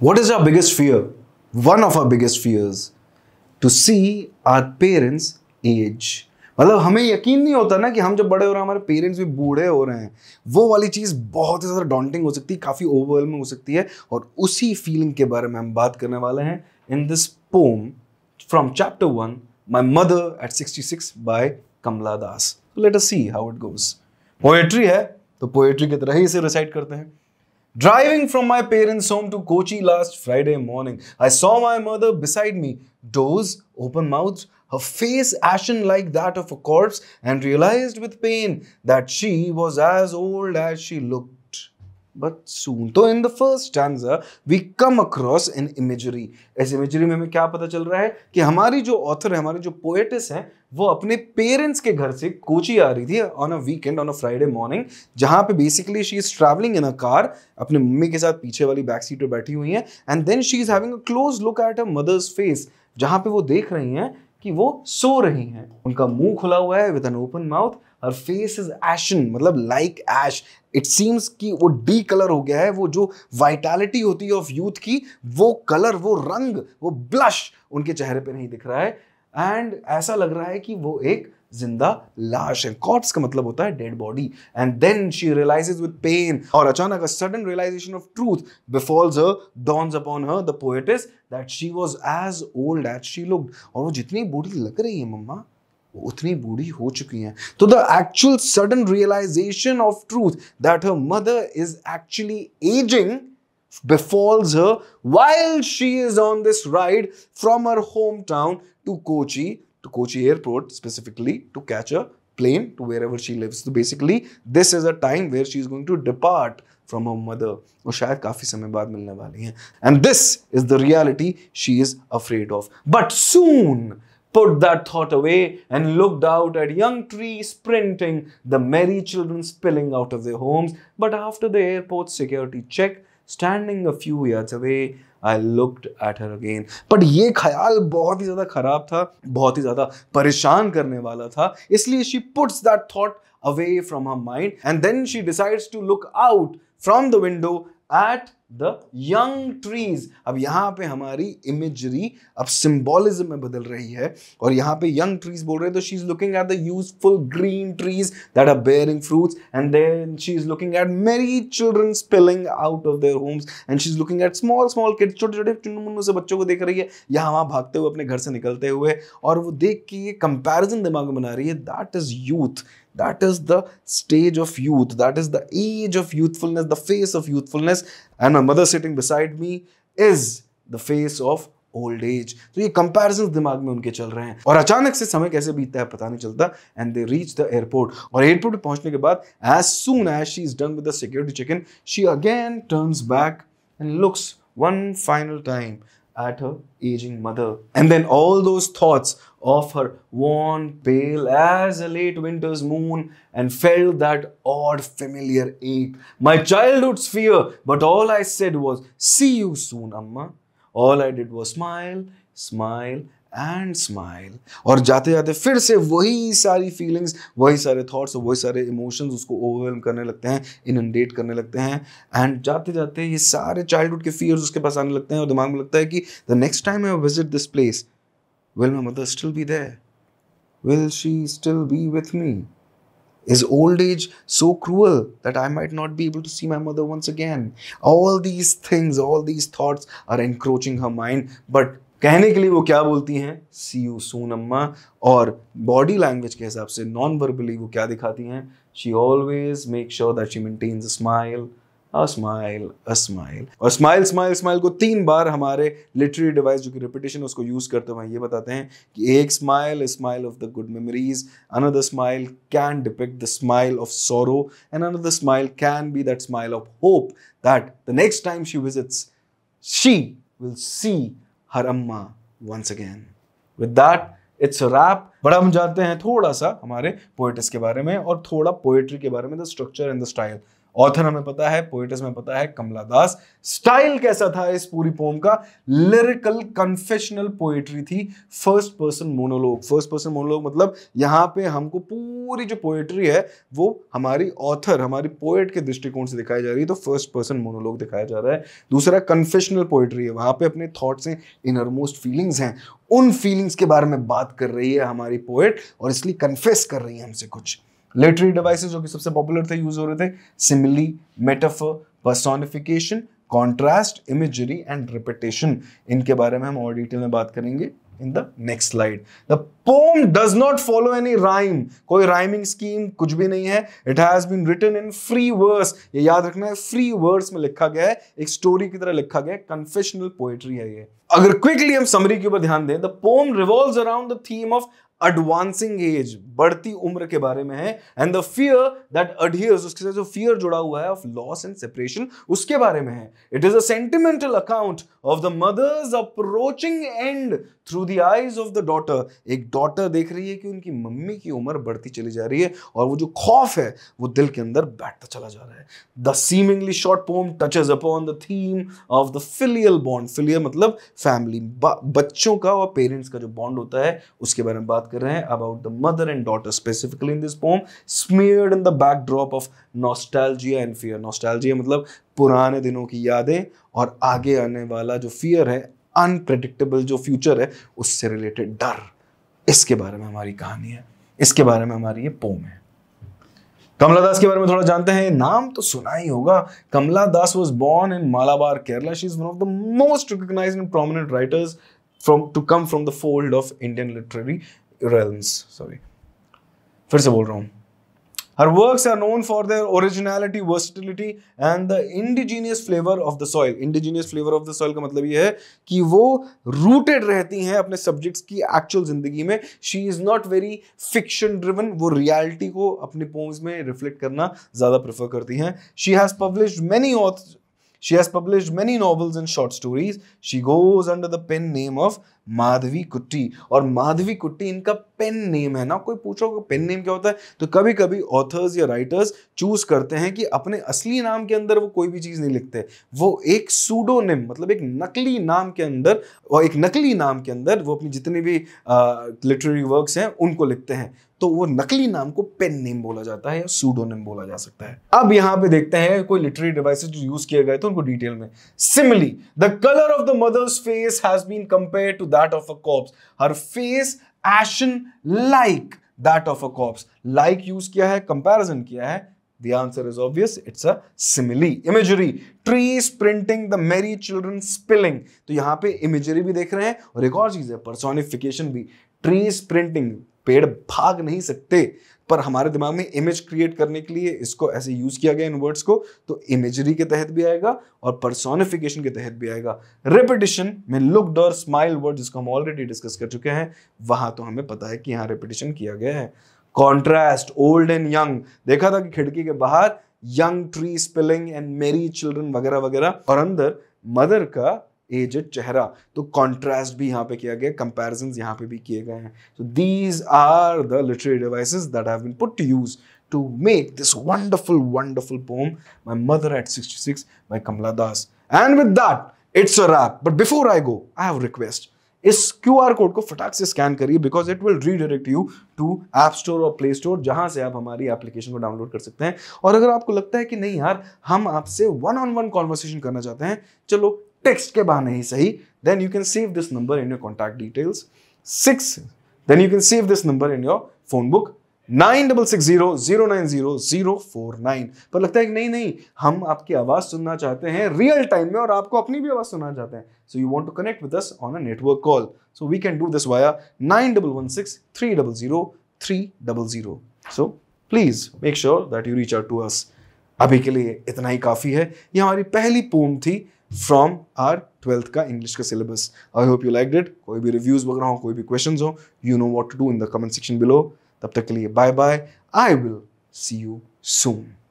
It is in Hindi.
What is our biggest fear? One of our biggest fears to see our parents age. मतलब हमें यकीन नहीं होता ना कि हम जब बड़े हो रहे हैं हमारे पेरेंट्स भी बूढ़े हो रहे हैं वो वाली चीज़ बहुत ही ज़्यादा डॉन्टिंग हो सकती है काफ़ी ओवरवेलमिंग हो सकती है और उसी फीलिंग के बारे में हम बात करने वाले हैं in this poem from chapter one my mother at sixty six by Kamala Das let us see how it goes poetry है तो पोएट्री की तरह ही इसे रिसाइड करते हैं Driving from my parents' home to Kochi last Friday morning, I saw my mother beside me, doze, open mouthed, her face ashen like that of a corpse, and realized with pain that she was as old as she looked. But soon तो in the first stanza we come across in imagery इस इमेजरी में हमें क्या पता चल रहा है कि हमारी जो ऑथर है हमारी जो पोएटिस है वो अपने पेरेंट्स के घर से कोची आ रही थी on a weekend on a Friday morning जहाँ पे basically she is travelling in a car अपने मम्मी के साथ पीछे वाली बैक सीट पर बैठी हुई है and then she is having a close look at a mother's face जहाँ पे वो देख रही हैं कि वो सो रही हैं उनका मुंह खुला हुआ है with an open mouth her face is ashen मतलब लाइक एश इट सीम्स कि वो डी कलर हो गया है वो जो वाइटैलिटी होती है ऑफ यूथ की वो कलर वो रंग वो ब्लश उनके चेहरे पे नहीं दिख रहा है एंड ऐसा लग रहा है कि वो एक जिंदा लाश है कॉप्स का मतलब होता है dead body and then she realises with pain और अचानक a sudden realisation of truth befalls her dawns upon her the poetess that she was as old as she looked और वो जितनी बूढ़ी लग रही है मम्मा उतनी बूढ़ी हो चुकी हैं तो the actual sudden realisation of truth that her mother is actually ageing befalls her while she is on this ride from her home town to Kochi to Kochi airport specifically to catch a plane to wherever she lives basically this is a time where she is going to depart from her mother वो शायद काफी समय बाद मिलने वाली है and this is the reality she is afraid of but soon put that thought away and looked out at young trees sprinting, the merry children spilling out of their homes. But after the airport security check, standing a few yards away, I looked at her again. But ये ख्याल बहुत ही ज़्यादा ख़राब था बहुत ही ज़्यादा परेशान करने वाला था इसलिए she puts that thought away from her mind and then she decides to look out from the window at the young trees अब यहां पे हमारी इमेजरी अब सिंबोलिज्म में बदल रही है और यहाँ पे यंग ट्रीज बोल रहे हैं तो she is looking at the useful green trees that are bearing fruits and then she is looking at merry children spilling out of their homes and she is looking at small small kids छोटे छोटे चुनमुन्नों से बच्चों को देख रही है यहाँ वहां भागते हुए अपने घर से निकलते हुए और वो देख के ये कंपेरिजन दिमाग में बना रही है that is youth That is the stage of youth. That is the age of youthfulness, the face of youthfulness. And my mother sitting beside me is the face of old age. So, these comparisons are in their mind. And how much time do they spend? I not know. And they reach the airport. And after reaching the airport, as soon as she is done with the security check-in, she again turns back and looks one final time at her aging mother. And then all those thoughts of her worn, pale as a late winter's moon, and felt that odd familiar ache. My childhood's fear, but all I said was, See you soon, Amma. All I did was smile, smile, and smile और जाते जाते फिर से वही सारी फीलिंग्स वही सारे थॉट्स और वही सारे इमोशंस उसको ओवरवेलम करने लगते हैं इनडेट करने लगते हैं एंड जाते जाते ये सारे चाइल्डहुड के फियर्स उसके पास आने लगते हैं और दिमाग में लगता है कि the next time I visit this place will my mother still be there will she still be with me is old age so cruel that I might not be able to see my mother once again all these things all these thoughts are encroaching her mind but कहने के लिए वो क्या बोलती हैं सी यू सून अम्मा और बॉडी लैंग्वेज के हिसाब से नॉन वर्बली वो क्या दिखाती हैं she always make sure that she maintains smile a smile a smile और स्माइल स्माइल स्माइल को तीन बार हमारे लिटरेरी डिवाइस जो कि रिपीटेशन उसको यूज करते हुए ये बताते हैं कि एक smile smile of the good memories another smile can depict the smile of sorrow and another smile can be that smile of hope that the next time she visits she will see her अम्मा once again with that it's wrap बड़ा हम जानते हैं थोड़ा सा हमारे पोइटिस के बारे में और थोड़ा पोएट्री के बारे में the structure and the style author हमें पता है पोइटस में पता है कमला दास स्टाइल कैसा था इस पूरी पोम का लिरिकल कन्फेशनल पोएट्री थी first person monologue first person monologue मतलब यहाँ पे हमको पूरी जो पोएट्री है वो हमारी ऑथर हमारी पोएट के दृष्टिकोण से दिखाई जा रही है तो फर्स्ट पर्सन मोनोलॉग दिखाया जा रहा है दूसरा कन्फेशनल पोएट्री है वहां पे अपने थॉट्स हैं इनरमोस्ट फीलिंग्स हैं उन फीलिंग्स के बारे में बात कर रही है हमारी पोएट और इसलिए कन्फेस कर रही है हमसे कुछ लिटरी डिवाइसेस जो कि सबसे पॉपुलर थे यूज हो रहे थे simile metaphor personification contrast imagery and repetition इनके बारे में हम और डिटेल में बात करेंगे in the next slide the poem does not follow any rhyme कोई राइमिंग स्कीम कुछ भी नहीं है it has been written in free verse ये याद रखना है फ्री वर्स में लिखा गया है एक स्टोरी की तरह लिखा गया है कन्फेशनल पोएट्री है ये अगर क्विकली हम समरी के ऊपर ध्यान दें the poem revolve around the theme of advancing age बढ़ती उम्र के बारे में है and the fear that adhere उसके साथ जो फियर जुड़ा हुआ है ऑफ लॉस एंड सेपरेशन उसके बारे में है it is a sentimental account of the mother's approaching end through the eyes of the daughter एक डॉटर देख रही है कि उनकी मम्मी की उम्र बढ़ती चली जा रही है और वो जो खौफ है वो दिल के अंदर बैठता चला जा रहा है the seemingly short poem touches upon the theme of the filial bond filial मतलब फैमिली बच्चों का और पेरेंट्स का जो बॉन्ड होता है उसके बारे में बात कर रहे हैं about the mother and daughter specifically in this poem smeared in the backdrop of nostalgia and fear nostalgia मतलब पुराने दिनों की यादें और आगे आने वाला जो फियर है अनप्रडिक्टेबल जो फ्यूचर है उससे रिलेटेड डर इसके बारे में हमारी कहानी है इसके बारे में हमारी ये पोम है कमला दास के बारे में थोड़ा जानते हैं नाम तो सुना ही होगा Kamala Das was born in Malabar Kerala she is one of the most recognise and prominent writers from to come from the fold of Indian literary sorry फिर से बोल रहा हूँ Her works are known for their originality, versatility and the indigenous flavor of the soil. Indigenous flavor of the soil का मतलब ये है कि वो rooted रहती हैं अपने subjects की actual जिंदगी में. She is not very fiction driven. वो reality को अपने poems में reflect करना ज़्यादा prefer करती हैं. She has published many authors. She has published many novels and short stories. She goes under the pen name of Madhavi कुट्टी और माधवी कुट्टी इनका पेन नेम है ना कोई पूछो को पेन नेम क्या होता है तो कभी कभी ऑथर्स या राइटर्स चूज करते हैं कि अपने असली नाम के अंदर वो कोई भी चीज़ नहीं लिखते वो एक सूडो नेम मतलब एक नकली नाम के अंदर और एक नकली नाम के अंदर वो अपनी जितनी भी लिटरेरी वर्क्स हैं उनको लिखते हैं तो वो नकली नाम को पेन नेम बोला जाता है या सूडो नेम बोला जा सकता है अब यहां पे देखते हैं कोई लिटरेरी डिवाइसेस जो यूज किए गए थे उनको डिटेल में simile the colour of the mother's face has been compare to that of a corpse. Her face ashen like that of a corpse. Like use किया है comparison किया है The answer is obvious. It's a simile. Imagery. Trees printing, the merry children spilling. तो यहाँ पे imagery भी देख रहे हैं और एक और चीज है personification भी. Trees printing. पेड़ भाग नहीं सकते पर हमारे दिमाग में इमेज क्रिएट करने के लिए इसको ऐसे यूज किया गया इन वर्ड्स को तो इमेजरी के तहत भी आएगा और परसोनिफिकेशन के तहत भी आएगा रेपिटेशन में लुक डॉर स्माइल वर्ड जिसको हम ऑलरेडी डिस्कस कर चुके हैं वहां तो हमें पता है कि यहाँ रेपिटेशन किया गया है कॉन्ट्रास्ट ओल्ड एंड यंग देखा था कि खिड़की के बाहर young tree spilling and merry children वगैरह वगैरह और अंदर मदर का एजड चेहरा तो कॉन्ट्रास्ट भी यहाँ पे किया गया कंपेरिजन यहाँ पे भी किए गए हैं so these are the literary devices that have been put to use to make this wonderful wonderful poem mother at 66 by Kamala Das and with that it's a wrap but before I go I have request इस क्यू आर कोड को फटाक से स्कैन करिए because it will redirect you to app store और प्ले स्टोर जहां से आप हमारी एप्लीकेशन को डाउनलोड कर सकते हैं और अगर आपको लगता है कि नहीं यार हम आपसे वन ऑन वन कॉन्वर्सेशन करना चाहते हैं चलो टेक्स्ट के बहाने ही सही then you can save this number in your contact details six then you can save this number in your phone book nine double six zero zero nine zero zero four nine पर लगता है कि नहीं नहीं हम आपकी आवाज़ सुनना चाहते हैं रियल टाइम में और आपको अपनी भी आवाज़ सुनना चाहते हैं so you want to connect with us on a network call so we can do this via nine double one six three double zero three double zero so please make sure that you reach out to us अभी के लिए इतना ही काफ़ी है ये हमारी पहली पोम थी फ्रॉम आर ट्वेल्थ का इंग्लिश का syllabus I hope you like it कोई भी रिव्यूज़ वगैरह हो कोई भी क्वेश्चन हो you know what to do in the comment section below तब तक के लिए bye bye I will see you soon